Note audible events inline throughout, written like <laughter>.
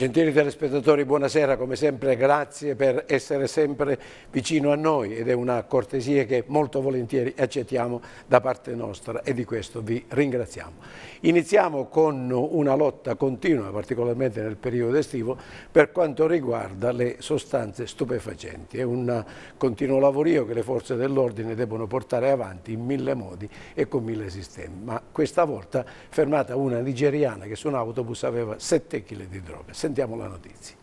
Gentili telespettatori, buonasera, come sempre grazie per essere sempre vicino a noi ed è una cortesia che molto volentieri accettiamo da parte nostra e di questo vi ringraziamo. Iniziamo con una lotta continua, particolarmente nel periodo estivo, per quanto riguarda le sostanze stupefacenti. È un continuo lavorio che le forze dell'ordine devono portare avanti in mille modi e con mille sistemi. Ma questa volta fermata una nigeriana che su un autobus aveva 7 kg di droga. Sentiamo la notizia.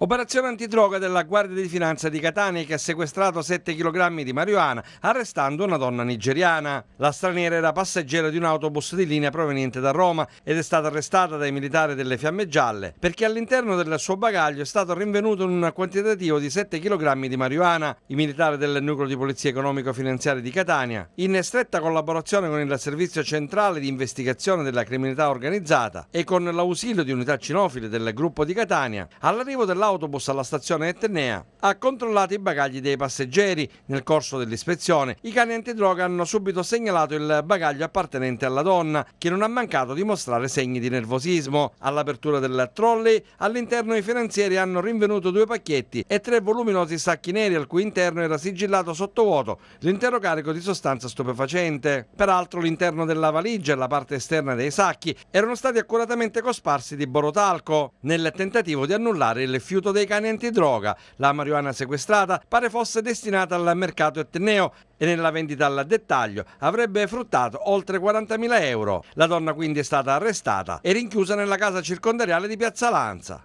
Operazione antidroga della Guardia di Finanza di Catania che ha sequestrato 7 kg di marijuana, arrestando una donna nigeriana. La straniera era passeggera di un autobus di linea proveniente da Roma ed è stata arrestata dai militari delle Fiamme Gialle perché all'interno del suo bagaglio è stato rinvenuto un quantitativo di 7 kg di marijuana. I militari del nucleo di polizia economico-finanziaria di Catania, in stretta collaborazione con il Servizio Centrale di Investigazione della Criminalità Organizzata e con l'ausilio di unità cinofile del gruppo di Catania, all'arrivo dell'auto dall'autobus alla stazione Etnea, ha controllato i bagagli dei passeggeri. Nel corso dell'ispezione i cani antidroga hanno subito segnalato il bagaglio appartenente alla donna, che non ha mancato di mostrare segni di nervosismo. All'apertura del trolley all'interno i finanzieri hanno rinvenuto due pacchetti e tre voluminosi sacchi neri al cui interno era sigillato sottovuoto l'intero carico di sostanza stupefacente. Peraltro l'interno della valigia e la parte esterna dei sacchi erano stati accuratamente cosparsi di borotalco nel tentativo di annullare il fiume rifiuto dei cani antidroga. La marijuana sequestrata pare fosse destinata al mercato etneo e nella vendita al dettaglio avrebbe fruttato oltre 40.000 euro. La donna quindi è stata arrestata e rinchiusa nella casa circondariale di Piazza Lanza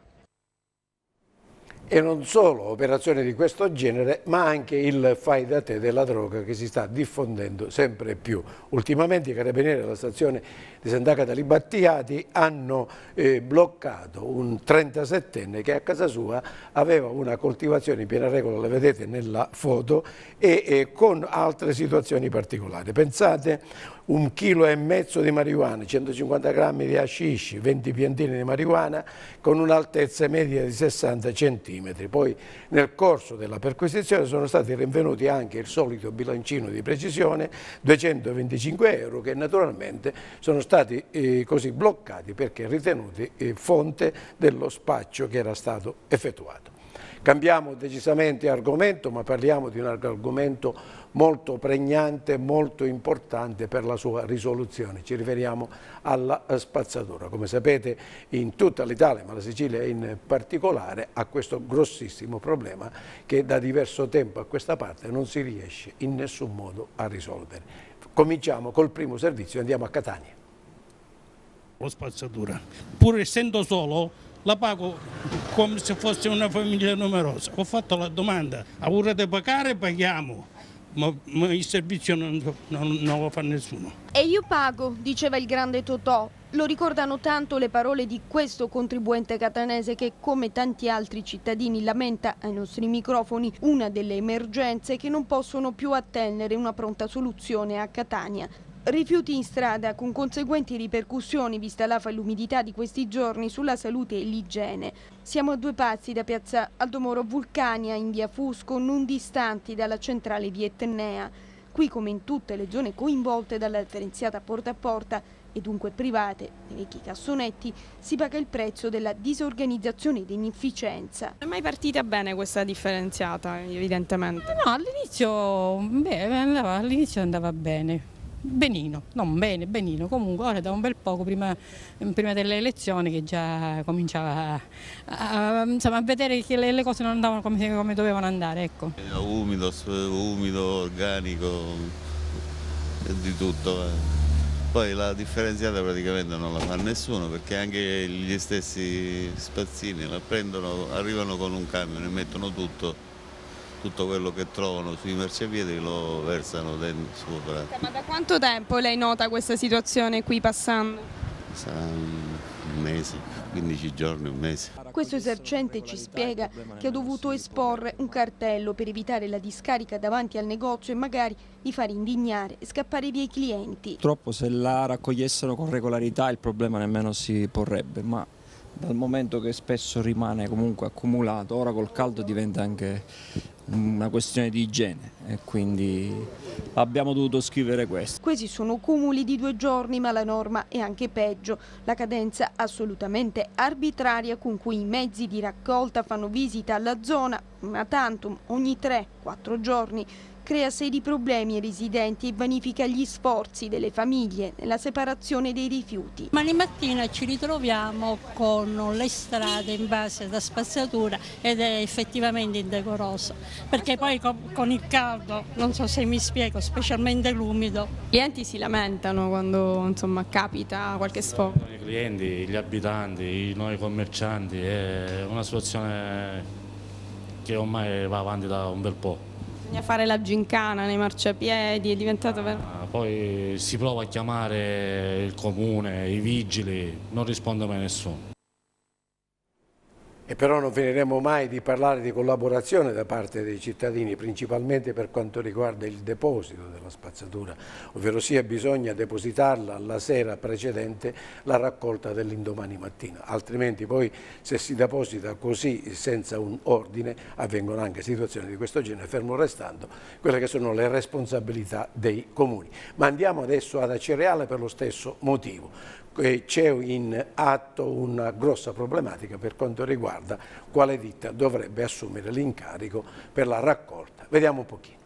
e non solo operazioni di questo genere, ma anche il fai da te della droga che si sta diffondendo sempre più. Ultimamente i carabinieri della stazione di Sant'Agata Libattiati hanno eh, bloccato un 37enne che a casa sua aveva una coltivazione in piena regola, le vedete nella foto, e, e eh, con altre situazioni particolari. Pensate un chilo e mezzo di marijuana, 150 grammi di hashish, 20 piantine di marijuana con un'altezza media di 60 centimetri. Poi nel corso della perquisizione sono stati rinvenuti anche il solito bilancino di precisione, 225 euro che naturalmente sono stati eh, così bloccati perché ritenuti eh, fonte dello spaccio che era stato effettuato. Cambiamo decisamente argomento, ma parliamo di un argomento molto pregnante, molto importante per la sua risoluzione. Ci riferiamo alla eh, spazzatura. Come sapete in tutta l'Italia, ma la Sicilia in particolare, ha questo grossissimo problema che da diverso tempo a questa parte non si riesce in nessun modo a risolvere. Cominciamo col primo servizio e andiamo a Catania. La spazzatura, pur essendo solo la pago come se fosse una famiglia numerosa. Ho fatto la domanda, a vorrete pagare paghiamo, ma, ma il servizio non, non, non lo fa nessuno. E io pago, diceva il grande Totò. Lo ricordano tanto le parole di questo contribuente catanese che, come tanti altri cittadini, lamenta ai nostri microfoni una delle emergenze che non possono più attendere una pronta soluzione a Catania. Rifiuti in strada con conseguenti ripercussioni vista l'afa e l'umidità di questi giorni sulla salute e l'igiene. Siamo a due passi da piazza Aldomoro Vulcania in via Fusco non distanti dalla centrale di Qui come in tutte le zone coinvolte dalla differenziata porta a porta e dunque private, nei vecchi cassonetti, si paga il prezzo della disorganizzazione ed inefficienza. Non è mai partita bene questa differenziata evidentemente? no, all'inizio all andava bene, benino, non bene, benino, comunque ora da un bel poco prima, prima delle elezioni che già cominciava a, a, insomma, a vedere che le, le, cose non andavano come, come dovevano andare. Ecco. Umido, umido, organico, di tutto. Eh. Poi la differenziata praticamente non la fa nessuno perché anche gli stessi spazzini la prendono, arrivano con un camion e mettono tutto tutto quello che trovano sui marciapiedi lo versano sopra. Ma da quanto tempo lei nota questa situazione qui passando? Un mese, 15 giorni, un mese. Questo esercente ci spiega che ha dovuto esporre un cartello per evitare la discarica davanti al negozio e magari di far indignare e scappare via i clienti. Purtroppo se la raccogliessero con regolarità il problema nemmeno si porrebbe, ma dal momento che spesso rimane comunque accumulato, ora col caldo diventa anche una questione di igiene e quindi abbiamo dovuto scrivere questo. Questi sono cumuli di due giorni ma la norma è anche peggio, la cadenza assolutamente arbitraria con cui i mezzi di raccolta fanno visita alla zona, una tantum, ogni 3-4 giorni crea seri problemi ai residenti e vanifica gli sforzi delle famiglie nella separazione dei rifiuti. Ma di mattina ci ritroviamo con le strade in base da spazzatura ed è effettivamente indecoroso, perché poi con il caldo, non so se mi spiego, specialmente l'umido. I clienti si lamentano quando insomma, capita qualche sfogo. I clienti, gli abitanti, noi commercianti, è una situazione che ormai va avanti da un bel po'. Bisogna fare la gincana nei marciapiedi, è diventato vero. Ah, poi si prova a chiamare il comune, i vigili, non risponde mai nessuno. E però non finiremo mai di parlare di collaborazione da parte dei cittadini, principalmente per quanto riguarda il deposito della spazzatura, ovvero sia bisogna depositarla la sera precedente la raccolta dell'indomani mattina, altrimenti poi se si deposita così senza un ordine avvengono anche situazioni di questo genere, fermo restando quelle che sono le responsabilità dei comuni. Ma andiamo adesso ad Acereale per lo stesso motivo c'è in atto una grossa problematica per quanto riguarda quale ditta dovrebbe assumere l'incarico per la raccolta. Vediamo un pochino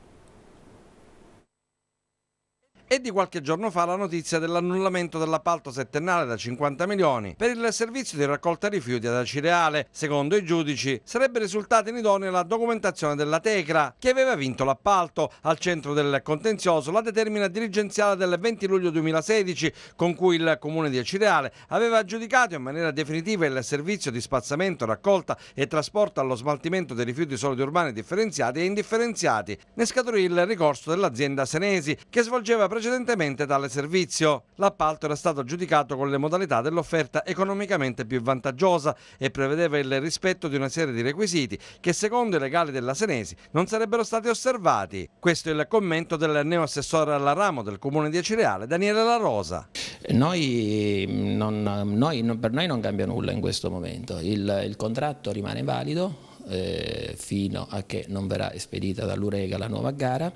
e di qualche giorno fa la notizia dell'annullamento dell'appalto settennale da 50 milioni per il servizio di raccolta rifiuti ad Acireale. Secondo i giudici sarebbe risultata inidonea la documentazione della Tecra che aveva vinto l'appalto. Al centro del contenzioso la determina dirigenziale del 20 luglio 2016 con cui il comune di Acireale aveva aggiudicato in maniera definitiva il servizio di spazzamento, raccolta e trasporto allo smaltimento dei rifiuti solidi urbani differenziati e indifferenziati. Ne scaturì il ricorso dell'azienda Senesi che svolgeva precedentemente tale servizio. L'appalto era stato giudicato con le modalità dell'offerta economicamente più vantaggiosa e prevedeva il rispetto di una serie di requisiti che secondo i legali della Senesi non sarebbero stati osservati. Questo è il commento del neoassessore alla ramo del comune di Acireale, Daniele La Rosa. Noi, mm, non, noi, per noi non cambia nulla in questo momento, il, il contratto rimane valido eh, fino a che non verrà espedita dall'Urega la nuova gara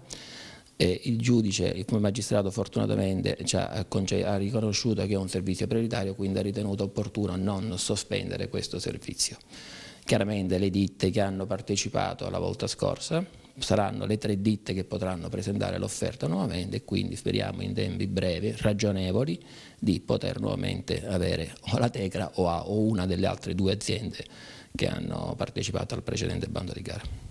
eh, il giudice, come magistrato fortunatamente ci ha, ha riconosciuto che è un servizio prioritario, quindi ha ritenuto opportuno non sospendere questo servizio. Chiaramente le ditte che hanno partecipato la volta scorsa saranno le tre ditte che potranno presentare l'offerta nuovamente e quindi speriamo in tempi brevi, ragionevoli, di poter nuovamente avere o la Tecra o, a, o una delle altre due aziende che hanno partecipato al precedente bando di gara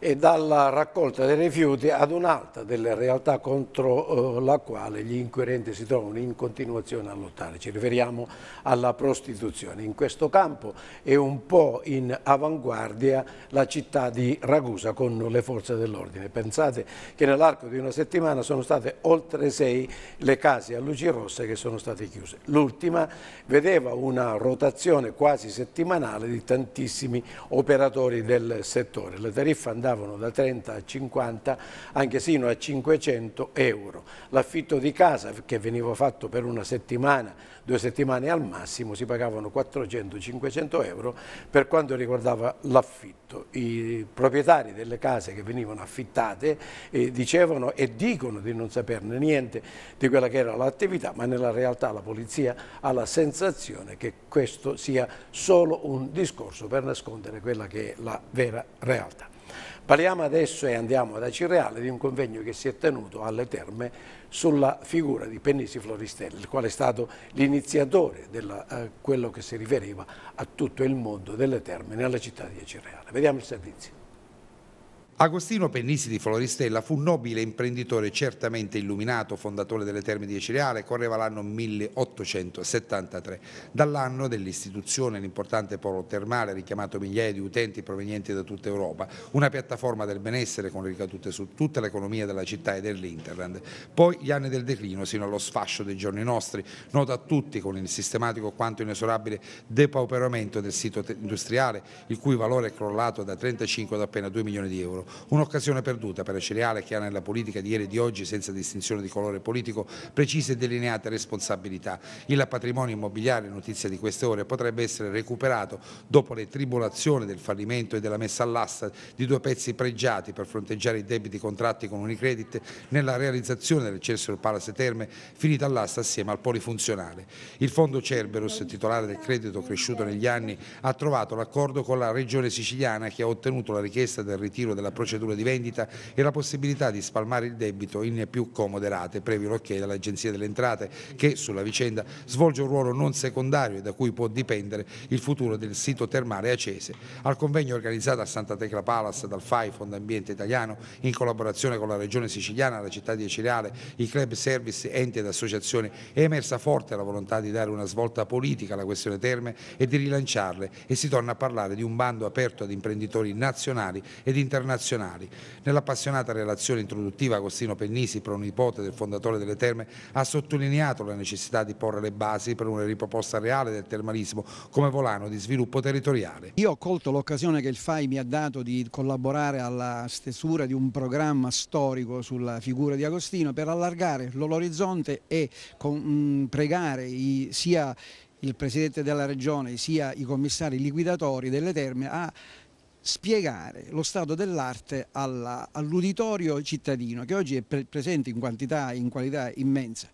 e dalla raccolta dei rifiuti ad un'altra delle realtà contro eh, la quale gli inquirenti si trovano in continuazione a lottare. Ci riferiamo alla prostituzione. In questo campo è un po' in avanguardia la città di Ragusa con le forze dell'ordine. Pensate che nell'arco di una settimana sono state oltre sei le case a luci rosse che sono state chiuse. L'ultima vedeva una rotazione quasi settimanale di tantissimi operatori del settore. La tariffa andava andavano da 30 a 50, anche sino a 500 euro. L'affitto di casa, che veniva fatto per una settimana, due settimane al massimo, si pagavano 400-500 euro per quanto riguardava l'affitto. I proprietari delle case che venivano affittate eh, dicevano e dicono di non saperne niente di quella che era l'attività, ma nella realtà la polizia ha la sensazione che questo sia solo un discorso per nascondere quella che è la vera realtà. Parliamo adesso e andiamo ad Acireale di un convegno che si è tenuto alle terme sulla figura di Pennisi Floristelli, il quale è stato l'iniziatore di eh, quello che si riferiva a tutto il mondo delle terme nella città di Acireale. Vediamo il servizio. Agostino Pennisi di Floristella fu un nobile imprenditore certamente illuminato, fondatore delle terme di Cereale, correva l'anno 1873. Dall'anno dell'istituzione l'importante polo termale ha richiamato migliaia di utenti provenienti da tutta Europa, una piattaforma del benessere con ricadute su tutta l'economia della città e dell'Interland. Poi gli anni del declino sino allo sfascio dei giorni nostri, noto a tutti con il sistematico quanto inesorabile depauperamento del sito industriale, il cui valore è crollato da 35 ad appena 2 milioni di euro. Un'occasione perduta per Cereale che ha nella politica di ieri e di oggi, senza distinzione di colore politico, precise e delineate responsabilità. Il patrimonio immobiliare, notizia di queste ore, potrebbe essere recuperato dopo le tribolazioni del fallimento e della messa all'asta di due pezzi pregiati per fronteggiare i debiti contratti con Unicredit nella realizzazione dell'Excelsior Palace Terme finita all'asta assieme al polifunzionale. Il fondo Cerberus, titolare del credito cresciuto negli anni, ha trovato l'accordo con la Regione Siciliana che ha ottenuto la richiesta del ritiro della procedure di vendita e la possibilità di spalmare il debito in più comode rate, previo l'ok dall'Agenzia delle Entrate, che sulla vicenda svolge un ruolo non secondario e da cui può dipendere il futuro del sito termale acese. Al convegno organizzato a Santa Tecla Palace dal FAI, Fondo Ambiente Italiano, in collaborazione con la Regione Siciliana, la città di Cereale, i club service, enti ed associazioni, è emersa forte la volontà di dare una svolta politica alla questione terme e di rilanciarle e si torna a parlare di un bando aperto ad imprenditori nazionali ed internazionali nazionali. Nell'appassionata relazione introduttiva Agostino Pennisi, pronipote del fondatore delle terme, ha sottolineato la necessità di porre le basi per una riproposta reale del termalismo come volano di sviluppo territoriale. Io ho colto l'occasione che il FAI mi ha dato di collaborare alla stesura di un programma storico sulla figura di Agostino per allargare l'orizzonte e pregare i, sia il Presidente della Regione sia i commissari liquidatori delle terme a spiegare lo stato dell'arte all'uditorio cittadino che oggi è pre presente in quantità in qualità immensa.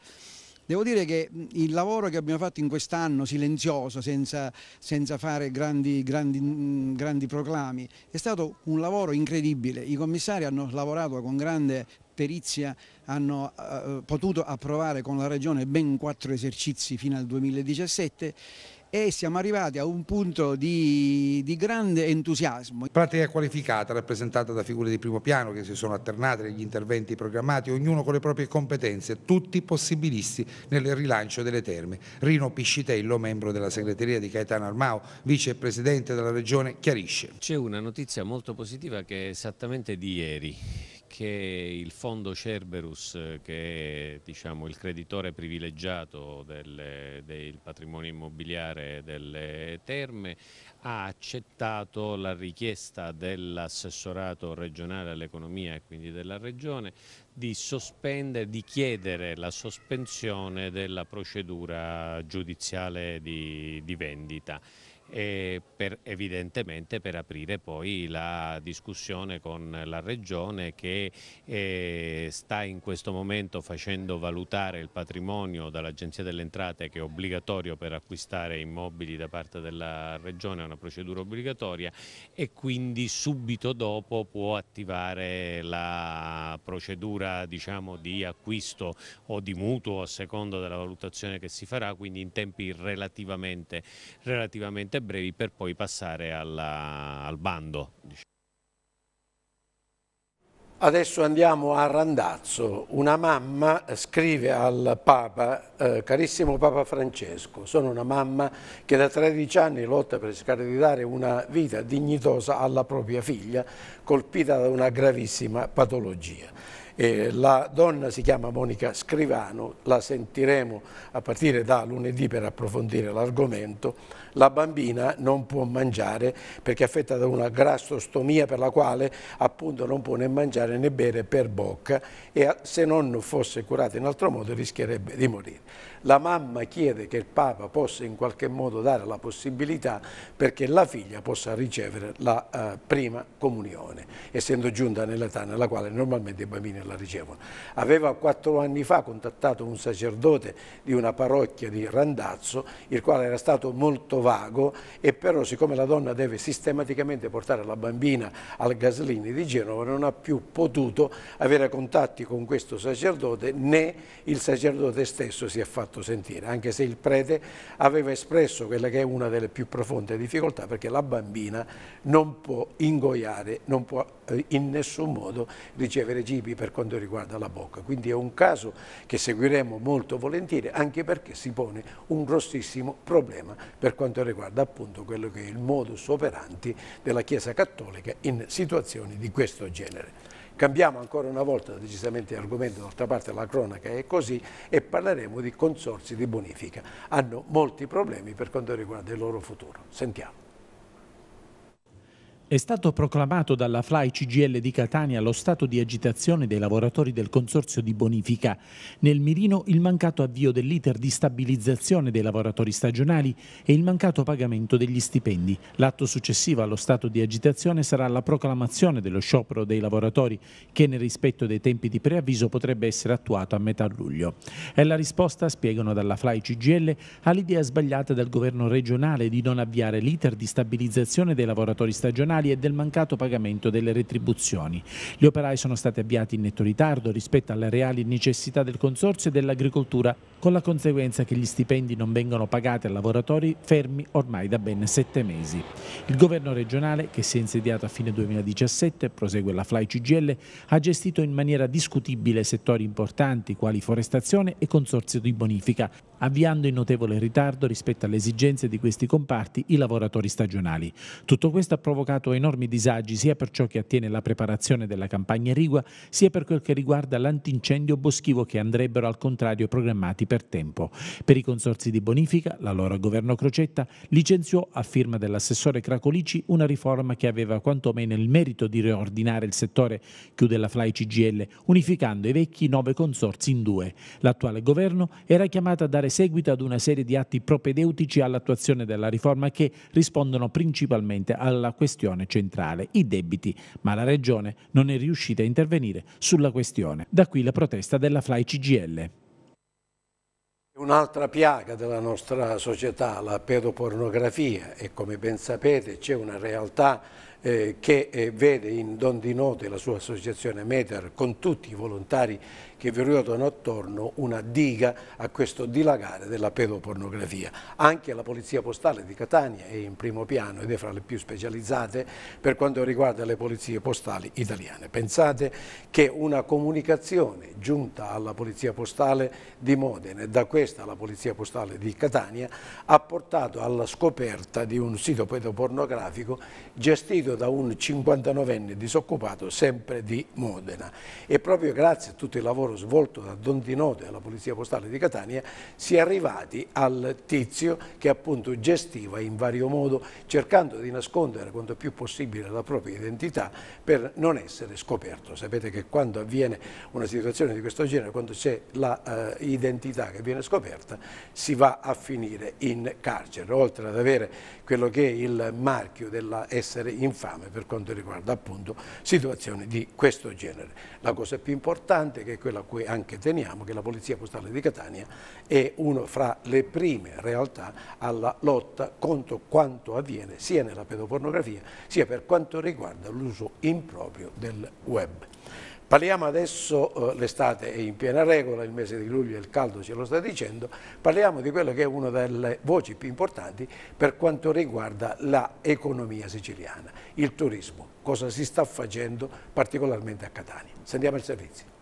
Devo dire che il lavoro che abbiamo fatto in quest'anno, silenzioso, senza, senza fare grandi, grandi, grandi, proclami, è stato un lavoro incredibile. I commissari hanno lavorato con grande perizia, hanno eh, eh potuto approvare con la Regione ben quattro esercizi fino al 2017 e siamo arrivati a un punto di, di grande entusiasmo. Pratica qualificata rappresentata da figure di primo piano che si sono alternate negli interventi programmati, ognuno con le proprie competenze, tutti possibilisti nel rilancio delle terme. Rino Piscitello, membro della segreteria di Caetano Armao, vicepresidente della regione, chiarisce. C'è una notizia molto positiva che è esattamente di ieri che il fondo Cerberus, eh, che è diciamo, il creditore privilegiato del, del patrimonio immobiliare delle terme, ha accettato la richiesta dell'assessorato regionale all'economia e quindi della regione di, di chiedere la sospensione della procedura giudiziale di, di vendita per, evidentemente per aprire poi la discussione con la Regione che eh, sta in questo momento facendo valutare il patrimonio dall'Agenzia delle Entrate che è obbligatorio per acquistare immobili da parte della Regione, è una procedura obbligatoria e quindi subito dopo può attivare la procedura diciamo, di acquisto o di mutuo a seconda della valutazione che si farà, quindi in tempi relativamente, relativamente brevi per poi passare alla, al bando. Adesso andiamo a Randazzo. Una mamma scrive al Papa, eh, carissimo Papa Francesco, sono una mamma che da 13 anni lotta per cercare di dare una vita dignitosa alla propria figlia colpita da una gravissima patologia. Eh, la donna si chiama Monica Scrivano, la sentiremo a partire da lunedì per approfondire l'argomento la bambina non può mangiare perché è affetta da una grassostomia per la quale appunto non può né mangiare né bere per bocca e se non fosse curata in altro modo rischierebbe di morire la mamma chiede che il Papa possa in qualche modo dare la possibilità perché la figlia possa ricevere la eh, prima comunione, essendo giunta nell'età nella quale normalmente i bambini la ricevono. Aveva quattro anni fa contattato un sacerdote di una parrocchia di Randazzo, il quale era stato molto vago e però siccome la donna deve sistematicamente portare la bambina al Gaslini di Genova, non ha più potuto avere contatti con questo sacerdote né il sacerdote stesso si è fatto fatto sentire, anche se il prete aveva espresso quella che è una delle più profonde difficoltà, perché la bambina non può ingoiare, non può eh, in nessun modo ricevere cibi per quanto riguarda la bocca. Quindi è un caso che seguiremo molto volentieri, anche perché si pone un grossissimo problema per quanto riguarda appunto quello che è il modus operandi della Chiesa Cattolica in situazioni di questo genere. Cambiamo ancora una volta decisamente l'argomento, d'altra parte la cronaca è così, e parleremo di consorsi di bonifica. Hanno molti problemi per quanto riguarda il loro futuro. Sentiamo. È stato proclamato dalla FLAI CGL di Catania lo stato di agitazione dei lavoratori del consorzio di bonifica. Nel mirino il mancato avvio dell'iter di stabilizzazione dei lavoratori stagionali e il mancato pagamento degli stipendi. L'atto successivo allo stato di agitazione sarà la proclamazione dello sciopero dei lavoratori che nel rispetto dei tempi di preavviso potrebbe essere attuato a metà luglio. È la risposta, spiegano dalla FLAI CGL, all'idea sbagliata del governo regionale di non avviare l'iter di stabilizzazione dei lavoratori stagionali giornali e del mancato pagamento delle retribuzioni. Gli operai sono stati avviati in netto ritardo rispetto alle reali necessità del Consorzio e dell'agricoltura, con la conseguenza che gli stipendi non vengono pagati a lavoratori fermi ormai da ben sette mesi. Il governo regionale, che si è insediato a fine 2017, prosegue la Fly CGL, ha gestito in maniera discutibile settori importanti quali forestazione e consorzio di bonifica, avviando in notevole ritardo rispetto alle esigenze di questi comparti i lavoratori stagionali. Tutto questo ha provocato causato enormi disagi sia per ciò che attiene la preparazione della campagna irrigua, sia per quel che riguarda l'antincendio boschivo che andrebbero al contrario programmati per tempo. Per i consorzi di bonifica, l'allora governo Crocetta licenziò a firma dell'assessore Cracolici una riforma che aveva quantomeno il merito di riordinare il settore, chiude la FLAI CGL, unificando i vecchi nove consorzi in due. L'attuale governo era chiamato a dare seguito ad una serie di atti propedeutici all'attuazione della riforma che rispondono principalmente alla questione amministrazione centrale i debiti, ma la Regione non è riuscita a intervenire sulla questione. Da qui la protesta della Fly CGL. Un'altra piaga della nostra società, la pedopornografia, e come ben sapete c'è una realtà eh, che eh, vede in Don Di Note la sua associazione Meter con tutti i volontari che vi ruotano attorno una diga a questo dilagare della pedopornografia. Anche la Polizia Postale di Catania è in primo piano ed è fra le più specializzate per quanto riguarda le polizie postali italiane. Pensate che una comunicazione giunta alla Polizia Postale di Modena e da questa alla Polizia Postale di Catania ha portato alla scoperta di un sito pedopornografico gestito partito da un 59enne disoccupato sempre di Modena e proprio grazie a tutto il lavoro svolto da Don Di e alla Polizia Postale di Catania si è arrivati al tizio che appunto gestiva in vario modo cercando di nascondere quanto più possibile la propria identità per non essere scoperto. Sapete che quando avviene una situazione di questo genere, quando c'è l'identità eh, che viene scoperta, si va a finire in carcere, oltre ad avere quello che è il marchio dell'essere informato fame per quanto riguarda appunto situazioni di questo genere. La cosa più importante, che è quella a cui anche teniamo, che la Polizia Postale di Catania è una fra le prime realtà alla lotta contro quanto avviene sia nella pedopornografia sia per quanto riguarda l'uso improprio del web. Parliamo adesso, eh, l'estate è in piena regola, il mese di luglio e il caldo ce lo sta dicendo, parliamo di quella che è una delle voci più importanti per quanto riguarda l'economia siciliana, il turismo, cosa si sta facendo particolarmente a Catania. Sentiamo il servizio.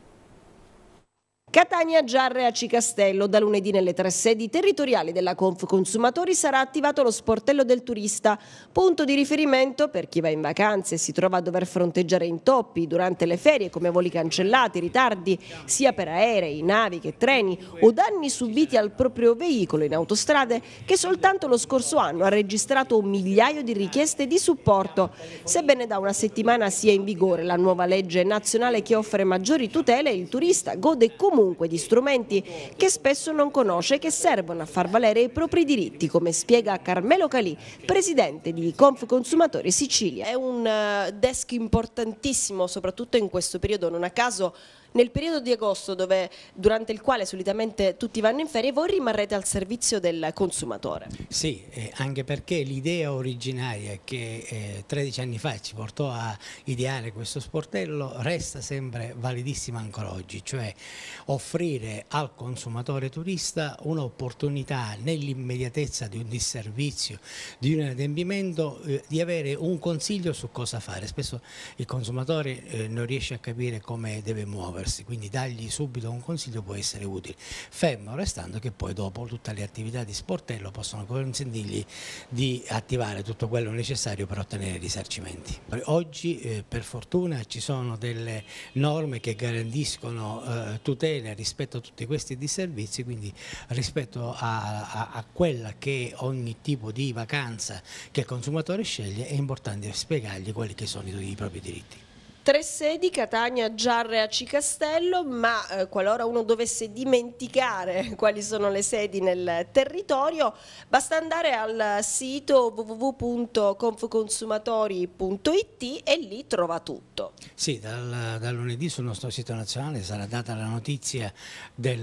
Catania Giarre a Cicastello, Da lunedì nelle tre sedi territoriali della Conf Consumatori sarà attivato lo sportello del turista, punto di riferimento per chi va in vacanze e si trova a dover fronteggiare intoppi durante le ferie come voli cancellati, ritardi sia per aerei, navi che treni o danni subiti al proprio veicolo in autostrade che soltanto lo scorso anno ha registrato un migliaio di richieste di supporto. Sebbene da una settimana sia in vigore la nuova legge nazionale che offre maggiori tutele, il turista gode comunque comunque di strumenti che spesso non conosce e che servono a far valere i propri diritti, come spiega Carmelo Calì, presidente di Conf Consumatori Sicilia. È un eh, desk importantissimo, soprattutto in questo periodo, non a caso nel periodo di agosto dove, durante il quale solitamente tutti vanno in ferie voi rimarrete al servizio del consumatore. Sì, eh, anche perché l'idea originaria che eh, 13 anni fa ci portò a ideare questo sportello resta sempre validissima ancora oggi, cioè offrire al consumatore turista un'opportunità nell'immediatezza di un disservizio, di un adempimento, eh, di avere un consiglio su cosa fare. Spesso il consumatore eh, non riesce a capire come deve muoversi muoversi, quindi dargli subito un consiglio può essere utile, fermo restando che poi dopo tutte le attività di sportello possono consentirgli di attivare tutto quello necessario per ottenere risarcimenti. Oggi eh, per fortuna ci sono delle norme che garantiscono eh, tutele rispetto a tutti questi disservizi, quindi rispetto a, a, a quella che ogni tipo di vacanza che il consumatore sceglie è importante spiegargli quali che sono i propri diritti. Tre sedi, Catania, Giarre, Aci Castello, ma eh, qualora uno dovesse dimenticare <laughs> quali sono le sedi nel territorio, basta andare al sito www.confconsumatori.it e lì trova tutto. Sì, dal, dal, lunedì sul nostro sito nazionale sarà data la notizia del,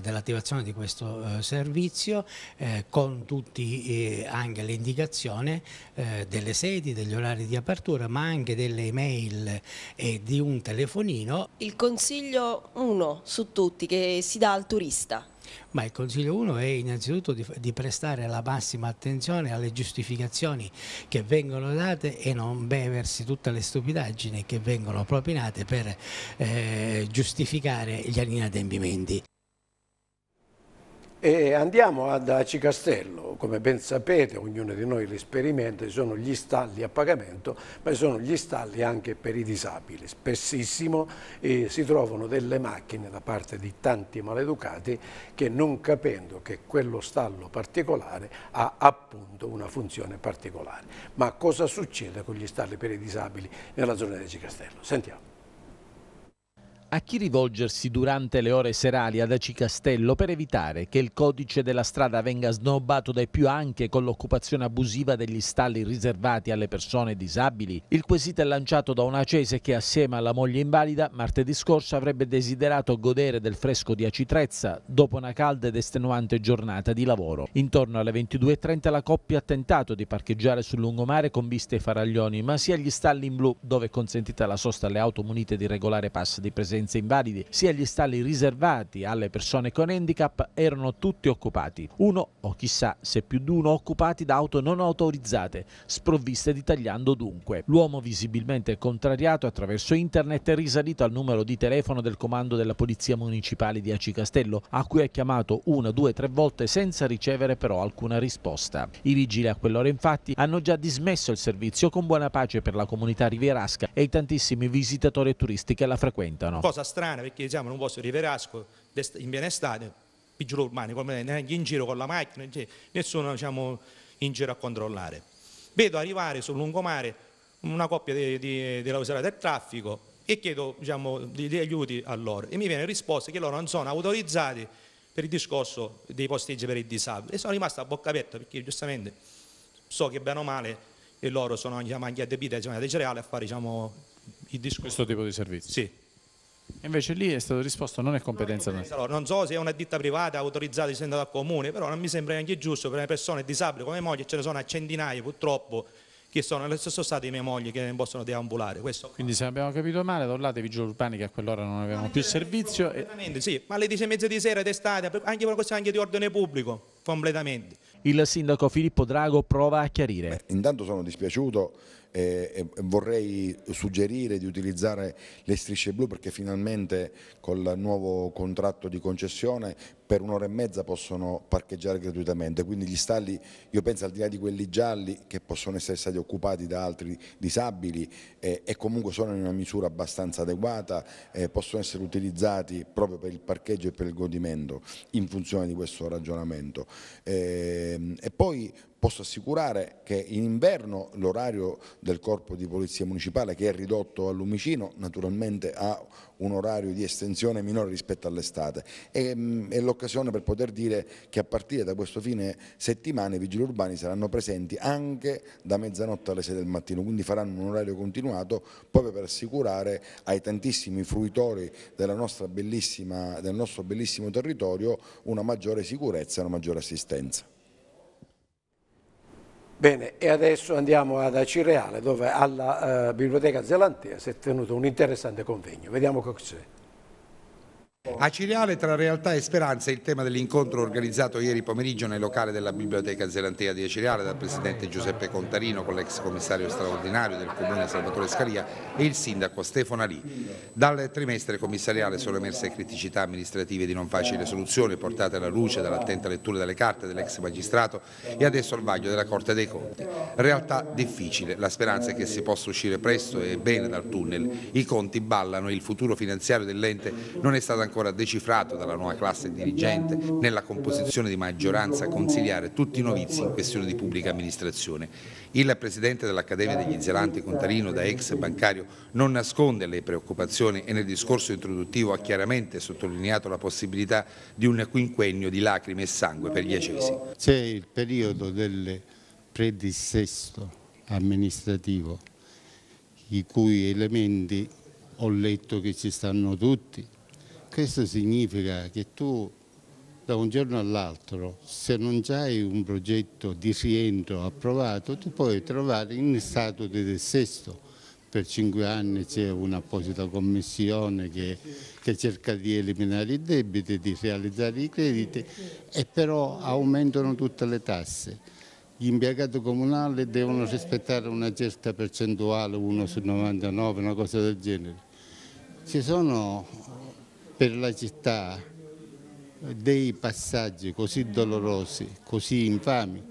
dell'attivazione di questo eh, servizio eh, con tutti eh, anche l'indicazione indicazioni eh, delle sedi, degli orari di apertura, ma anche delle email digitale e di un telefonino. Il consiglio uno su tutti che si dà al turista? Ma il consiglio uno è innanzitutto di, di, prestare la massima attenzione alle giustificazioni che vengono date e non beversi tutte le stupidaggini che vengono propinate per eh, giustificare gli inadempimenti. E andiamo ad Aci Castello, come ben sapete ognuno di noi li sperimenta, ci sono gli stalli a pagamento, ma ci sono gli stalli anche per i disabili. Spessissimo eh, si trovano delle macchine da parte di tanti maleducati che non capendo che quello stallo particolare ha appunto una funzione particolare. Ma cosa succede con gli stalli per i disabili nella zona di Aci Castello? Sentiamo. A chi rivolgersi durante le ore serali ad Aci Castello per evitare che il codice della strada venga snobbato dai più anche con l'occupazione abusiva degli stalli riservati alle persone disabili? Il quesito è lanciato da un acese che assieme alla moglie invalida martedì scorso avrebbe desiderato godere del fresco di Acitrezza dopo una calda ed estenuante giornata di lavoro. Intorno alle 22.30 la coppia ha tentato di parcheggiare sul lungomare con viste ai faraglioni ma sia gli stalli in blu dove è consentita la sosta alle auto munite di regolare pass di presenza residenze invalidi sia gli stalli riservati alle persone con handicap erano tutti occupati. Uno o chissà se più di uno occupati da auto non autorizzate, sprovviste di tagliando dunque. L'uomo visibilmente contrariato attraverso internet è risalito al numero di telefono del comando della Polizia Municipale di Aci Castello, a cui ha chiamato una, due, tre volte senza ricevere però alcuna risposta. I vigili a quell'ora infatti hanno già dismesso il servizio con buona pace per la comunità rivierasca e i tantissimi visitatori e turisti che la frequentano cosa strana perché diciamo non posso riverasco in piena estate, pigiolo urbani, come neanche in giro con la macchina, cioè, nessuno diciamo, in giro a controllare. Vedo arrivare sul lungomare una coppia di, della usura del traffico e chiedo diciamo, degli aiuti a loro e mi viene risposta che loro non sono autorizzati per il discorso dei posteggi per i disabili e sono rimasto a bocca aperta perché giustamente so che bene o male e loro sono diciamo, anche adibiti diciamo, dei cereali a fare diciamo, il discorso. Questo tipo di servizi? Sì. Invece lì è stato risposto non è competenza nostra. Allora, non so se è una ditta privata autorizzata di sindaco al comune, però non mi sembra neanche giusto per le persone disabili come moglie, ce ne sono a centinaia purtroppo che sono nello stesso stato di mia moglie che possono deambulare. Quindi se abbiamo capito male, da un i vigili urbani che a quell'ora non avevano più servizio. E... Sì, ma alle 10 e mezza di sera d'estate, anche per questo anche di ordine pubblico, completamente. Il sindaco Filippo Drago prova a chiarire. Beh, intanto sono dispiaciuto eh, vorrei suggerire di utilizzare le strisce blu perché finalmente col nuovo contratto di concessione per un'ora e mezza possono parcheggiare gratuitamente, quindi gli stalli, io penso al di là di quelli gialli che possono essere stati occupati da altri disabili eh, e comunque sono in una misura abbastanza adeguata, eh, possono essere utilizzati proprio per il parcheggio e per il godimento in funzione di questo ragionamento. Eh, e poi Posso assicurare che in inverno l'orario del corpo di polizia municipale che è ridotto al lumicino naturalmente ha un orario di estensione minore rispetto all'estate e mm, è l'occasione per poter dire che a partire da questo fine settimana i vigili urbani saranno presenti anche da mezzanotte alle 6 del mattino, quindi faranno un orario continuato proprio per assicurare ai tantissimi fruitori del nostro bellissimo territorio una maggiore sicurezza e una maggiore assistenza. Bene, e adesso andiamo ad Acireale dove alla eh, Biblioteca Zelantea si è tenuto un interessante convegno. Vediamo cosa c'è. A Ciriale tra realtà e speranza il tema dell'incontro organizzato ieri pomeriggio nel locale della Biblioteca Zelantea di Ciriale dal presidente Giuseppe Contarino con l'ex commissario straordinario del comune Salvatore Scalia e il sindaco Stefano Ali. Dal trimestre commissariale sono emerse criticità amministrative di non facile soluzione portate alla luce dall'attenta lettura delle carte dell'ex magistrato e adesso al vaglio della Corte dei Conti. Realtà difficile, la speranza è che si possa uscire presto e bene dal tunnel. I conti ballano e il futuro finanziario dell'ente non è stato ancora ancora decifrato dalla nuova classe dirigente nella composizione di maggioranza consigliare tutti i novizi in questione di pubblica amministrazione. Il Presidente dell'Accademia degli Zelanti Contarino, da ex bancario, non nasconde le preoccupazioni e nel discorso introduttivo ha chiaramente sottolineato la possibilità di un quinquennio di lacrime e sangue per gli acesi. Se il periodo del predissesto amministrativo i cui elementi ho letto che ci stanno tutti, questo significa che tu da un giorno all'altro, se non hai un progetto di rientro approvato, ti puoi trovare in stato di dissesto. Per cinque anni c'è un'apposita commissione che, che, cerca di eliminare i debiti, di realizzare i crediti e però aumentano tutte le tasse. Gli impiegati comunali devono rispettare una certa percentuale, 1 su 99, una cosa del genere. Ci sono per la città dei passaggi così dolorosi, così infami,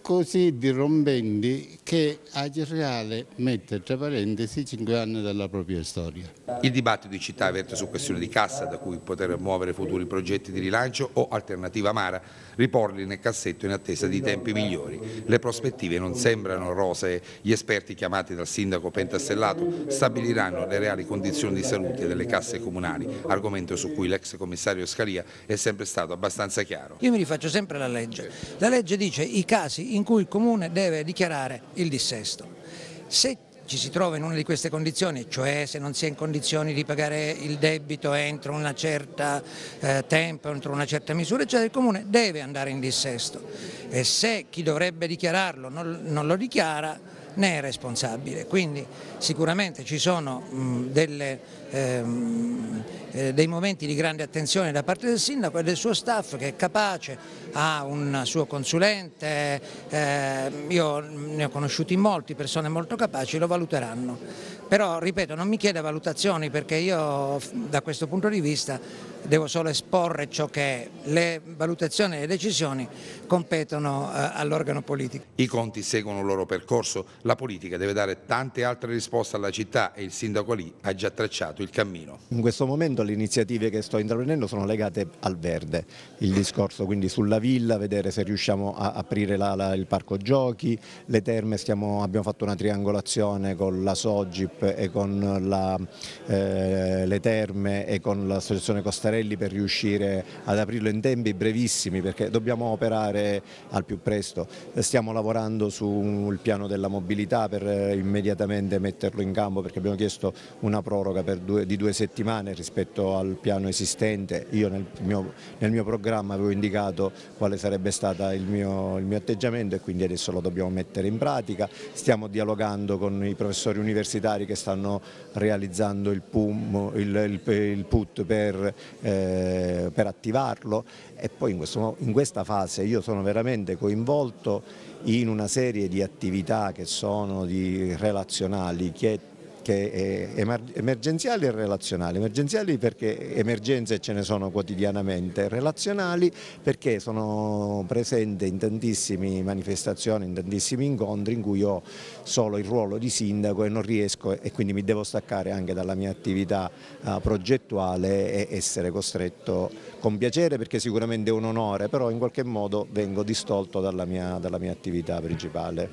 così dirompenti che Agireale mette tra parentesi cinque anni della propria storia. Il dibattito di città è aperto su questioni di cassa da cui poter muovere futuri progetti di rilancio o alternativa amara riporli nel cassetto in attesa di tempi migliori. Le prospettive non sembrano rosee. Gli esperti chiamati dal sindaco Pentastellato stabiliranno le reali condizioni di salute delle casse comunali, argomento su cui l'ex commissario Scalia è sempre stato abbastanza chiaro. Io mi rifaccio sempre alla legge. La legge dice i casi in cui il comune deve dichiarare il dissesto. Se ci si trova in una di queste condizioni, cioè se non si è in condizioni di pagare il debito entro un certo eh, tempo, entro una certa misura, eccetera, cioè il Comune deve andare in dissesto e se chi dovrebbe dichiararlo non, non lo dichiara, ne è responsabile, quindi sicuramente ci sono delle, ehm, eh, dei momenti di grande attenzione da parte del sindaco e del suo staff che è capace, ha un suo consulente, eh, io ne ho conosciuti molti, persone molto capaci, lo valuteranno, però ripeto non mi chiede valutazioni perché io da questo punto di vista devo solo esporre ciò che le valutazioni e le decisioni competono eh, all'organo politico. I conti seguono il loro percorso, la politica deve dare tante altre risposte alla città e il sindaco lì ha già tracciato il cammino. In questo momento le iniziative che sto intraprendendo sono legate al verde, il discorso quindi sulla villa, vedere se riusciamo a aprire la, la, il parco giochi, le terme stiamo, abbiamo fatto una triangolazione con la Sogip e con la, eh, le terme e con l'associazione costera Santarelli per riuscire ad aprirlo in tempi brevissimi perché dobbiamo operare al più presto. Stiamo lavorando sul piano della mobilità per eh, immediatamente metterlo in campo perché abbiamo chiesto una proroga due, di due settimane rispetto al piano esistente. Io nel mio, nel mio programma avevo indicato quale sarebbe stato il mio, il mio atteggiamento e quindi adesso lo dobbiamo mettere in pratica. Stiamo dialogando con i professori universitari che stanno realizzando il, PUM, il, il, il PUT per eh, per attivarlo e poi in, questo, in questa fase io sono veramente coinvolto in una serie di attività che sono di relazionali, che che è emergenziali e relazionali, emergenziali perché emergenze ce ne sono quotidianamente, relazionali perché sono presente in tantissime manifestazioni, in tantissimi incontri in cui ho solo il ruolo di sindaco e non riesco e quindi mi devo staccare anche dalla mia attività ah, progettuale e essere costretto con piacere perché sicuramente è un onore, però in qualche modo vengo distolto dalla mia, dalla mia attività principale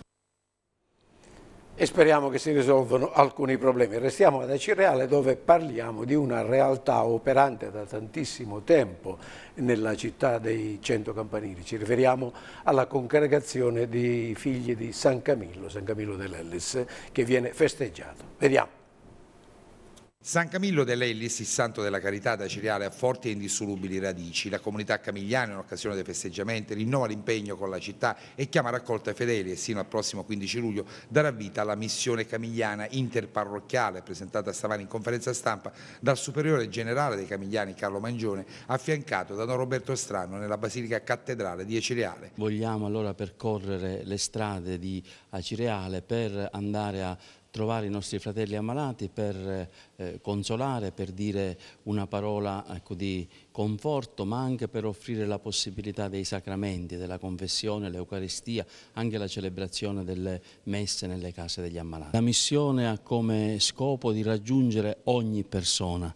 e speriamo che si risolvano alcuni problemi. Restiamo ad Acireale dove parliamo di una realtà operante da tantissimo tempo nella città dei Cento Campanili. Ci riferiamo alla congregazione dei figli di San Camillo, San Camillo dell'Ellis, che viene festeggiato. Vediamo. San Camillo dell'Ellis, il santo della carità da Ciriale, ha forti e indissolubili radici. La comunità camigliana, in occasione dei festeggiamenti, rinnova l'impegno con la città e chiama raccolta i fedeli e sino al prossimo 15 luglio darà vita alla missione camigliana interparrocchiale presentata stamani in conferenza stampa dal superiore generale dei camigliani Carlo Mangione, affiancato da Don Roberto Strano nella Basilica Cattedrale di Acireale. Vogliamo allora percorrere le strade di Acireale per andare a trovare i nostri fratelli ammalati per eh, consolare, per dire una parola ecco, di conforto, ma anche per offrire la possibilità dei sacramenti, della confessione, l'Eucaristia, anche la celebrazione delle messe nelle case degli ammalati. La missione ha come scopo di raggiungere ogni persona,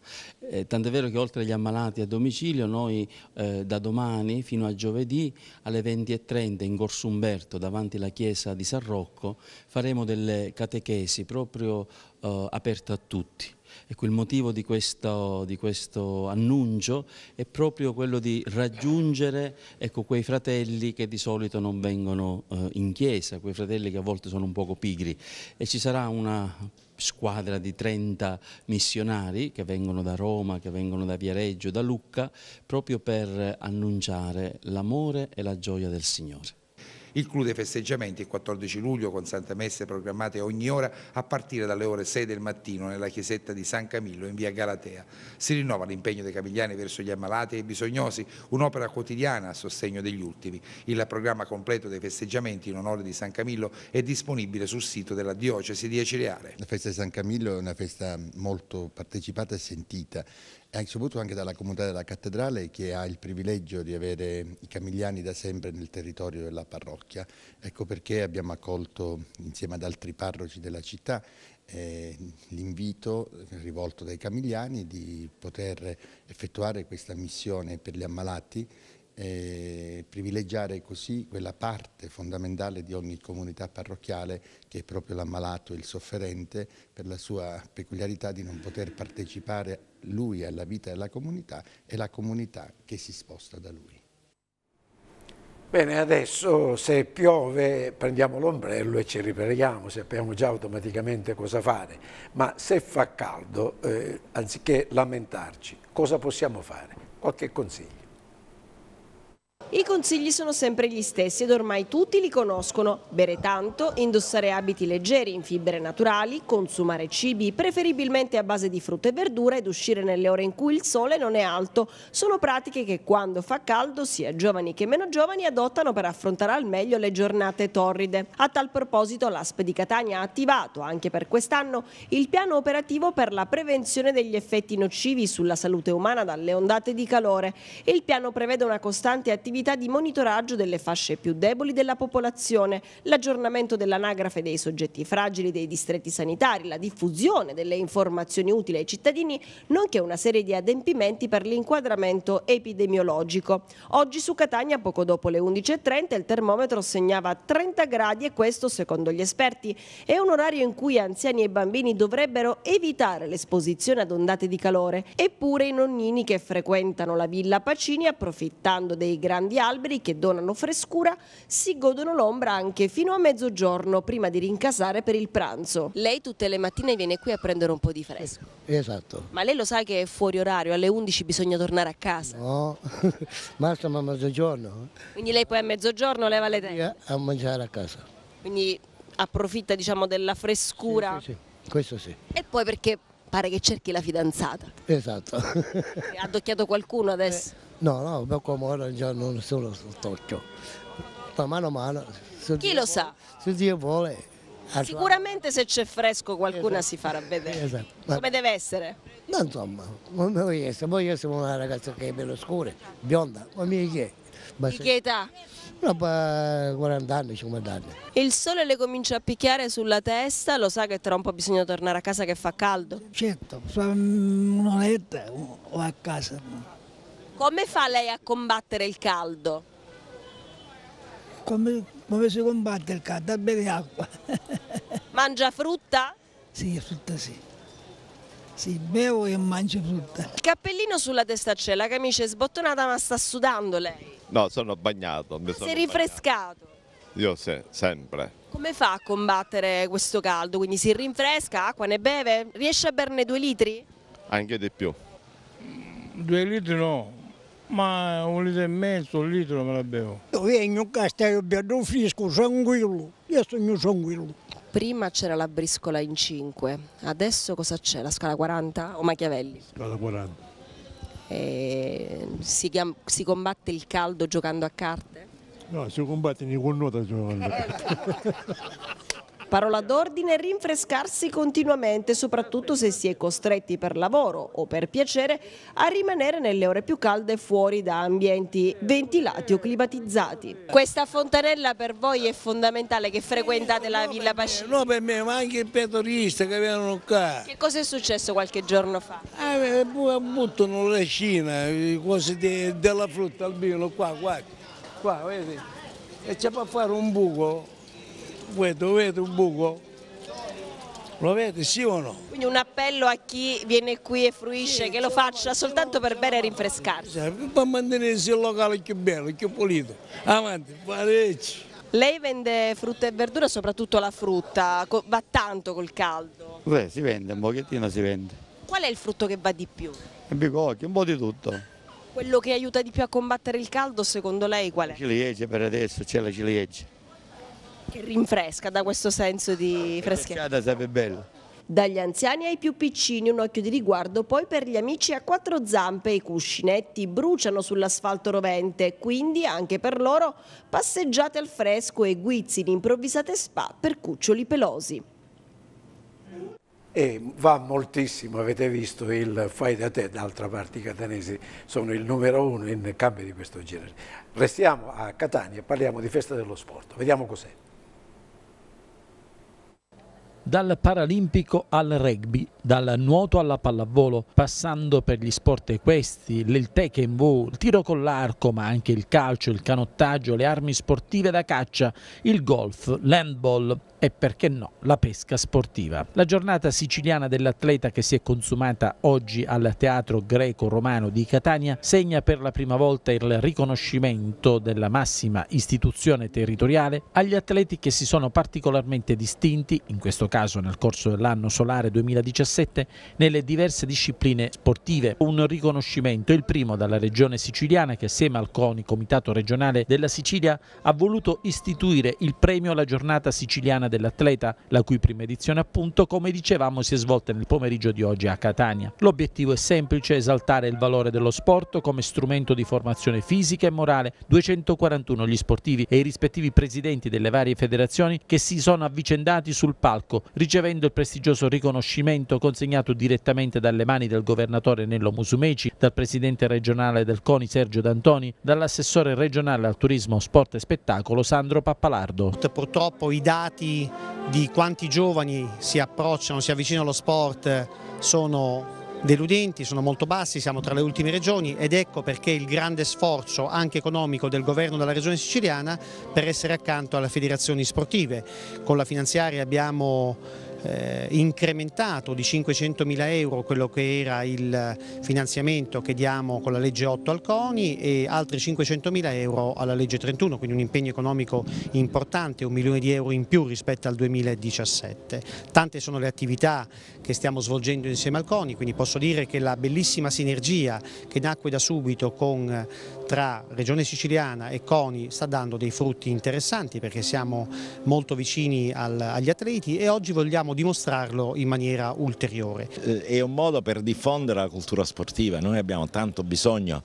eh, tant'è vero che oltre agli ammalati a domicilio noi eh, da domani fino a giovedì alle 20.30 in Corso Umberto davanti alla chiesa di San Rocco faremo delle catechesi proprio eh, aperte a tutti Ecco, il motivo di questo, di questo annuncio è proprio quello di raggiungere ecco, quei fratelli che di solito non vengono eh, in chiesa, quei fratelli che a volte sono un poco pigri. E ci sarà una squadra di 30 missionari che vengono da Roma, che vengono da Viareggio, da Lucca, proprio per annunciare l'amore e la gioia del Signore. Il dei festeggiamenti il 14 luglio con sante Messe programmate ogni ora a partire dalle ore 6 del mattino nella chiesetta di San Camillo in via Galatea. Si rinnova l'impegno dei camigliani verso gli ammalati e i bisognosi, un'opera quotidiana a sostegno degli ultimi. Il programma completo dei festeggiamenti in onore di San Camillo è disponibile sul sito della diocesi di Acireale. La festa di San Camillo è una festa molto partecipata e sentita e soprattutto anche dalla comunità della cattedrale che ha il privilegio di avere i camigliani da sempre nel territorio della parrocchia. Ecco perché abbiamo accolto insieme ad altri parroci della città eh, l'invito rivolto dai camigliani di poter effettuare questa missione per gli ammalati eh, privilegiare così quella parte fondamentale di ogni comunità parrocchiale che è proprio l'ammalato, e il sofferente, per la sua peculiarità di non poter partecipare lui alla vita della comunità e la comunità che si sposta da lui. Bene, adesso se piove prendiamo l'ombrello e ci ripieghiamo, sappiamo già automaticamente cosa fare, ma se fa caldo, eh, anziché lamentarci, cosa possiamo fare? Qualche consiglio? I consigli sono sempre gli stessi ed ormai tutti li conoscono. Bere tanto, indossare abiti leggeri in fibre naturali, consumare cibi preferibilmente a base di frutta e verdura ed uscire nelle ore in cui il sole non è alto. Sono pratiche che quando fa caldo sia giovani che meno giovani adottano per affrontare al meglio le giornate torride. A tal proposito l'ASP di Catania ha attivato anche per quest'anno il piano operativo per la prevenzione degli effetti nocivi sulla salute umana dalle ondate di calore. Il piano prevede una costante attività attività di monitoraggio delle fasce più deboli della popolazione, l'aggiornamento dell'anagrafe dei soggetti fragili dei distretti sanitari, la diffusione delle informazioni utili ai cittadini, nonché una serie di adempimenti per l'inquadramento epidemiologico. Oggi su Catania, poco dopo le 11.30, il termometro segnava 30 gradi e questo, secondo gli esperti, è un orario in cui anziani e bambini dovrebbero evitare l'esposizione ad ondate di calore. Eppure i nonnini che frequentano la Villa Pacini, approfittando dei grandi grandi alberi che donano frescura si godono l'ombra anche fino a mezzogiorno prima di rincasare per il pranzo. Lei tutte le mattine viene qui a prendere un po' di fresco. Eh, esatto. Ma lei lo sa che è fuori orario, alle 11 bisogna tornare a casa. No, <laughs> basta ma a mezzogiorno. Quindi lei poi a mezzogiorno leva le tende? A mangiare a casa. Quindi approfitta diciamo della frescura? Sì, sì, sì. questo sì. E poi perché pare che cerchi la fidanzata. Esatto. Ha addocchiato qualcuno adesso? Eh. No, no, Becco Mora già non sono sottocchio. Ma mano a mano. Chi lo vuole, sa? Se Dio vuole. Sicuramente se c'è fresco qualcuna esatto. si farà vedere. Esatto. Ma Come deve essere? No, insomma, voi io, sono una ragazza che è bello scura, bionda, ma mi chiede. Di che età? No, 40 anni, 50 anni. Il sole le comincia a picchiare sulla testa, lo sa che tra un po' bisogna tornare a casa che fa caldo? Certo, un'oretta o a casa. Come fa lei a combattere il caldo? Come, come si combatte il caldo? A bere acqua. <laughs> Mangia frutta? Sì, frutta sì. Sì, bevo e mangio frutta. Il cappellino sulla testa c'è, la camicia è sbottonata ma sta sudando lei. No, sono bagnato. Mi sono si è rinfrescato? Io se, sempre. Come fa a combattere questo caldo? Quindi si rinfresca, acqua ne beve? Riesce a berne due litri? Anche di più. Due litri no, ma un litro e mezzo, un litro me la bevo. Io vengo a Castello Bianco Frisco, tranquillo, io sono tranquillo. Prima c'era la briscola in 5, adesso cosa c'è? La scala 40 o Machiavelli? Scala 40. E si, chiama, si combatte il caldo giocando a carte? No, si combatte con nota giocando a carte. Parola d'ordine, rinfrescarsi continuamente, soprattutto se si è costretti per lavoro o per piacere a rimanere nelle ore più calde fuori da ambienti ventilati o climatizzati. Questa fontanella per voi è fondamentale che frequentate la Villa Pascina? No per me, ma anche per turisti che venivano qua. Che cosa è successo qualche giorno fa? Eh, buttano le scine, cose de, della frutta, al vino qua, qua, qua, vedi? E c'è per fare un buco voi dovete un buco, lo avete sì o no? Quindi un appello a chi viene qui e fruisce sì, che lo faccia soltanto per bere e rinfrescarsi. Sì, Per mantenersi il locale più bello, più pulito. Avanti, fateci. Lei vende frutta e verdura, soprattutto la frutta, va tanto col caldo? Beh, si vende, un pochettino si vende. Qual è il frutto che va di più? Il bicocchi, un po' di tutto. Quello che aiuta di più a combattere il caldo, secondo lei qual è? Le ciliegie per adesso, c'è la ciliegia. Che rinfresca, dà questo senso di freschezza. La sarebbe bello. Dagli anziani ai più piccini un occhio di riguardo, poi per gli amici a quattro zampe i cuscinetti bruciano sull'asfalto rovente, quindi anche per loro passeggiate al fresco e guizzi di improvvisate spa per cuccioli pelosi. E va moltissimo, avete visto il fai da te, d'altra parte i catanesi sono il numero uno in campi di questo genere. Restiamo a Catania e parliamo di festa dello sport, vediamo cos'è. Dal paralimpico al rugby, dal nuoto alla pallavolo, passando per gli sport equesti, il taekwondo, il tiro con l'arco, ma anche il calcio, il canottaggio, le armi sportive da caccia, il golf, l'handball e perché no, la pesca sportiva. La giornata siciliana dell'atleta che si è consumata oggi al Teatro Greco-Romano di Catania segna per la prima volta il riconoscimento della massima istituzione territoriale agli atleti che si sono particolarmente distinti, in questo caso nel corso dell'anno solare 2017 nelle diverse discipline sportive. Un riconoscimento, il primo dalla regione siciliana che assieme al CONI, Comitato regionale della Sicilia, ha voluto istituire il premio alla giornata siciliana dell'atleta, la cui prima edizione appunto, come dicevamo, si è svolta nel pomeriggio di oggi a Catania. L'obiettivo è semplice, esaltare il valore dello sport come strumento di formazione fisica e morale. 241 gli sportivi e i rispettivi presidenti delle varie federazioni che si sono avvicendati sul palco ricevendo il prestigioso riconoscimento consegnato direttamente dalle mani del governatore Nello Musumeci, dal presidente regionale del CONI Sergio D'Antoni, dall'assessore regionale al turismo, sport e spettacolo Sandro Pappalardo. Purtroppo i dati di quanti giovani si approcciano, si avvicinano allo sport sono deludenti, sono molto bassi, siamo tra le ultime regioni ed ecco perché il grande sforzo anche economico del governo della regione siciliana per essere accanto alle federazioni sportive. Con la finanziaria abbiamo eh, incrementato di 500 mila euro quello che era il finanziamento che diamo con la legge 8 al CONI e altri 500 mila euro alla legge 31, quindi un impegno economico importante, un milione di euro in più rispetto al 2017. Tante sono le attività che stiamo svolgendo insieme al CONI, quindi posso dire che la bellissima sinergia che nacque da subito con tra Regione Siciliana e CONI sta dando dei frutti interessanti perché siamo molto vicini al, agli atleti e oggi vogliamo dimostrarlo in maniera ulteriore. Eh, è un modo per diffondere la cultura sportiva, noi abbiamo tanto bisogno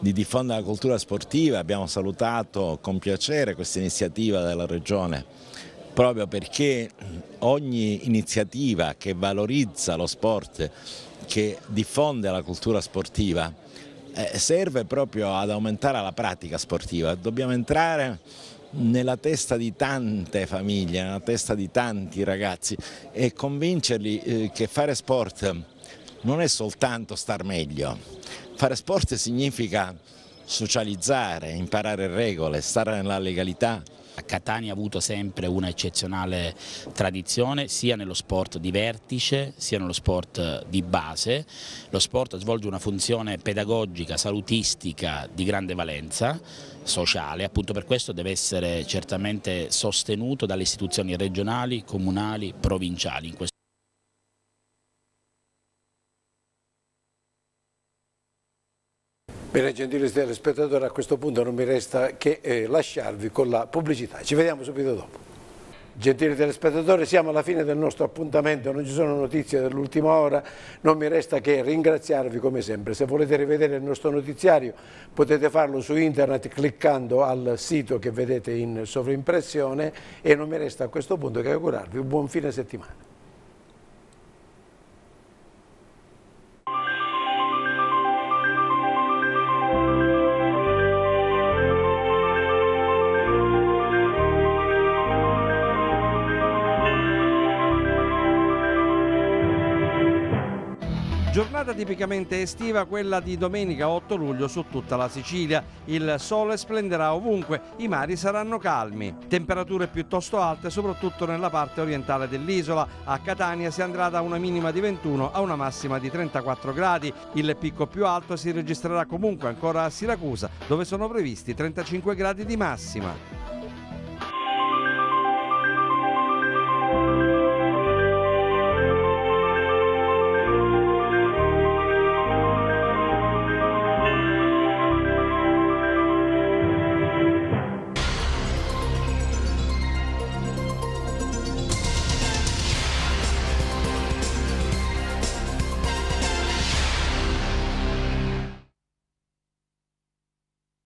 di diffondere la cultura sportiva, abbiamo salutato con piacere questa iniziativa della Regione proprio perché ogni iniziativa che valorizza lo sport, che diffonde la cultura sportiva, eh, serve proprio ad aumentare la pratica sportiva. Dobbiamo entrare nella testa di tante famiglie, nella testa di tanti ragazzi e convincerli eh, che fare sport non è soltanto star meglio, fare sport significa socializzare, imparare regole, stare nella legalità, Catania ha avuto sempre una eccezionale tradizione sia nello sport di vertice sia nello sport eh, di base. Lo sport svolge una funzione pedagogica, salutistica di grande valenza sociale, appunto per questo deve essere certamente sostenuto dalle istituzioni regionali, comunali, provinciali. Bene, gentili telespettatori, a questo punto non mi resta che eh, lasciarvi con la pubblicità. Ci vediamo subito dopo. Gentili telespettatori, siamo alla fine del nostro appuntamento, non ci sono notizie dell'ultima ora, non mi resta che ringraziarvi come sempre. Se volete rivedere il nostro notiziario potete farlo su internet cliccando al sito che vedete in sovrimpressione e non mi resta a questo punto che augurarvi un buon fine settimana. tipicamente estiva quella di domenica 8 luglio su tutta la Sicilia. Il sole splenderà ovunque, i mari saranno calmi. Temperature piuttosto alte soprattutto nella parte orientale dell'isola. A Catania si andrà da una minima di 21 a una massima di 34 gradi. Il picco più alto si registrerà comunque ancora a Siracusa dove sono previsti 35 gradi di massima.